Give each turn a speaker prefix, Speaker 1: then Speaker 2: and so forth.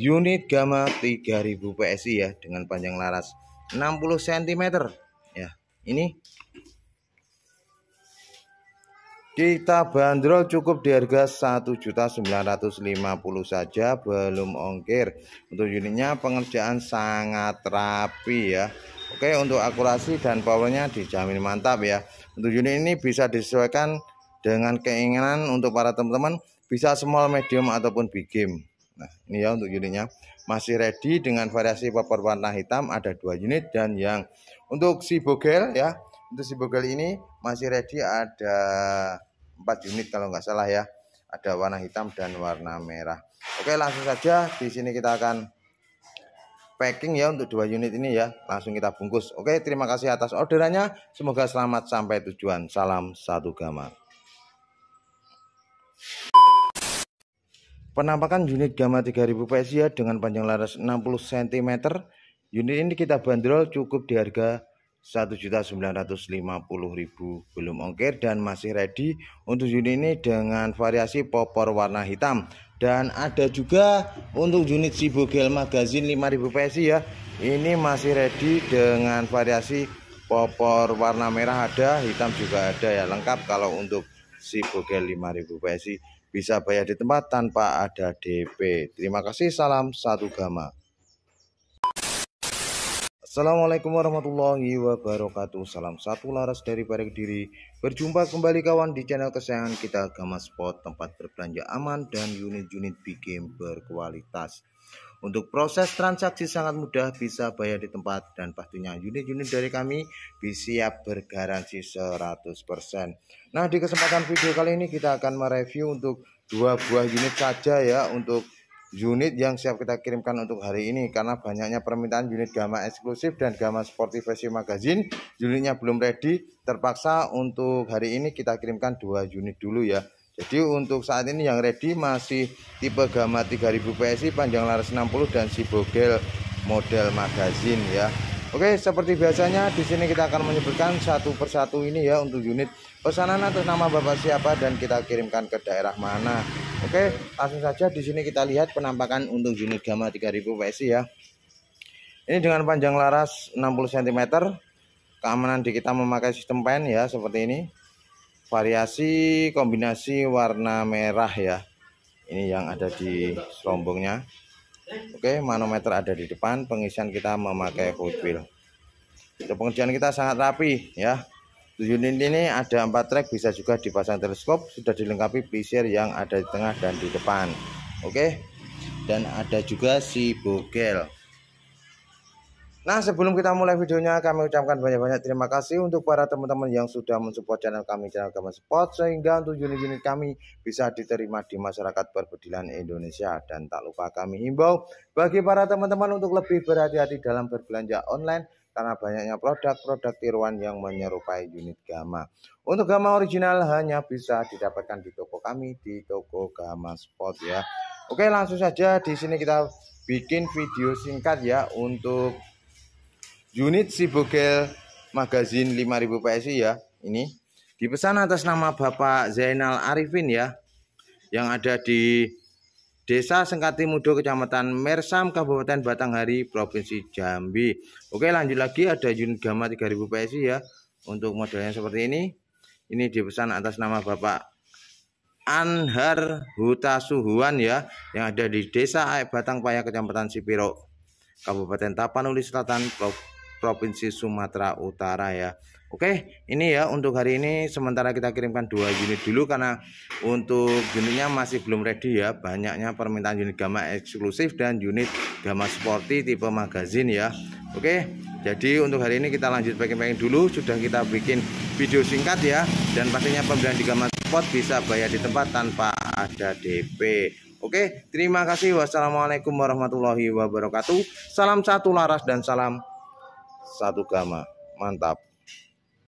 Speaker 1: unit gamma 3000 PSI ya dengan panjang laras 60 cm ya ini kita bandrol cukup di harga 1.950 saja belum ongkir untuk unitnya pengerjaan sangat rapi ya Oke untuk akurasi dan powernya dijamin mantap ya untuk unit ini bisa disesuaikan dengan keinginan untuk para teman-teman bisa small medium ataupun big game Nah, ini ya untuk unitnya. Masih ready dengan variasi popor warna hitam ada dua unit dan yang untuk si bogel ya, untuk si bogel ini masih ready ada empat unit kalau nggak salah ya. Ada warna hitam dan warna merah. Oke, langsung saja di sini kita akan packing ya untuk dua unit ini ya. Langsung kita bungkus. Oke, terima kasih atas orderannya. Semoga selamat sampai tujuan. Salam satu gamar. Penampakan unit gamma 3000 ya dengan panjang laras 60 cm, unit ini kita bandrol cukup di harga 1.950.000 belum ongkir dan masih ready untuk unit ini dengan variasi popor warna hitam dan ada juga untuk unit Sibogel Magazine 5000 PSI ya ini masih ready dengan variasi popor warna merah ada hitam juga ada ya lengkap kalau untuk si bogel 5000 PSI bisa bayar di tempat tanpa ada DP. Terima kasih, salam satu gama. Assalamualaikum warahmatullahi wabarakatuh Salam satu laras dari Barek Diri Berjumpa kembali kawan di channel kesayangan kita Gama Spot Tempat berbelanja aman dan unit-unit big game berkualitas Untuk proses transaksi sangat mudah bisa bayar di tempat Dan pastinya unit-unit dari kami siap bergaransi 100% Nah di kesempatan video kali ini kita akan mereview untuk dua buah unit saja ya Untuk unit yang siap kita kirimkan untuk hari ini karena banyaknya permintaan unit gamma eksklusif dan gamma sportif versi magazine unitnya belum ready terpaksa untuk hari ini kita kirimkan dua unit dulu ya jadi untuk saat ini yang ready masih tipe gamma 3000 PSI panjang laras 60 dan si bogel model magazine ya Oke, seperti biasanya di sini kita akan menyebutkan satu persatu ini ya untuk unit pesanan atau nama Bapak siapa dan kita kirimkan ke daerah mana. Oke, langsung saja di sini kita lihat penampakan untuk unit gamma 3000 PSI ya. Ini dengan panjang laras 60 cm. Keamanan di kita memakai sistem pen ya seperti ini. Variasi kombinasi warna merah ya. Ini yang ada di serombongnya. Oke, manometer ada di depan, pengisian kita memakai Hot Wheel. pengisian kita sangat rapi ya. Unit ini ada empat track bisa juga dipasang teleskop sudah dilengkapi pleasure yang ada di tengah dan di depan oke dan ada juga si bogel nah sebelum kita mulai videonya kami ucapkan banyak-banyak terima kasih untuk para teman-teman yang sudah mensupport channel kami channel kami support sehingga untuk unit-unit kami bisa diterima di masyarakat perbedilan Indonesia dan tak lupa kami himbau bagi para teman-teman untuk lebih berhati-hati dalam berbelanja online karena banyaknya produk-produk tiruan yang menyerupai unit gamma. Untuk gamma original hanya bisa didapatkan di toko kami di toko gamma Spot ya. Oke, langsung saja di sini kita bikin video singkat ya untuk unit si bokel Magazine 5000 PSI ya. Ini dipesan atas nama Bapak Zainal Arifin ya yang ada di Desa Sengkati Mudo, Kecamatan Mersam, Kabupaten Batanghari, Provinsi Jambi. Oke, lanjut lagi ada unit gamma 3000 PSI ya. Untuk modelnya seperti ini. Ini dipesan atas nama Bapak Anhar Huta Suhuan ya, yang ada di Desa Aek Batang Paya, Kecamatan Sipiro, Kabupaten Tapanuli Selatan, Provinsi Provinsi Sumatera Utara ya. Oke, ini ya untuk hari ini sementara kita kirimkan dua unit dulu karena untuk unitnya masih belum ready ya. Banyaknya permintaan unit gamma eksklusif dan unit gamma sporty tipe magazin ya. Oke, jadi untuk hari ini kita lanjut packing-packing dulu. Sudah kita bikin video singkat ya dan pastinya pembelian di gamma sport bisa bayar di tempat tanpa ada DP. Oke, terima kasih. Wassalamualaikum warahmatullahi wabarakatuh. Salam satu laras dan salam satu gama mantap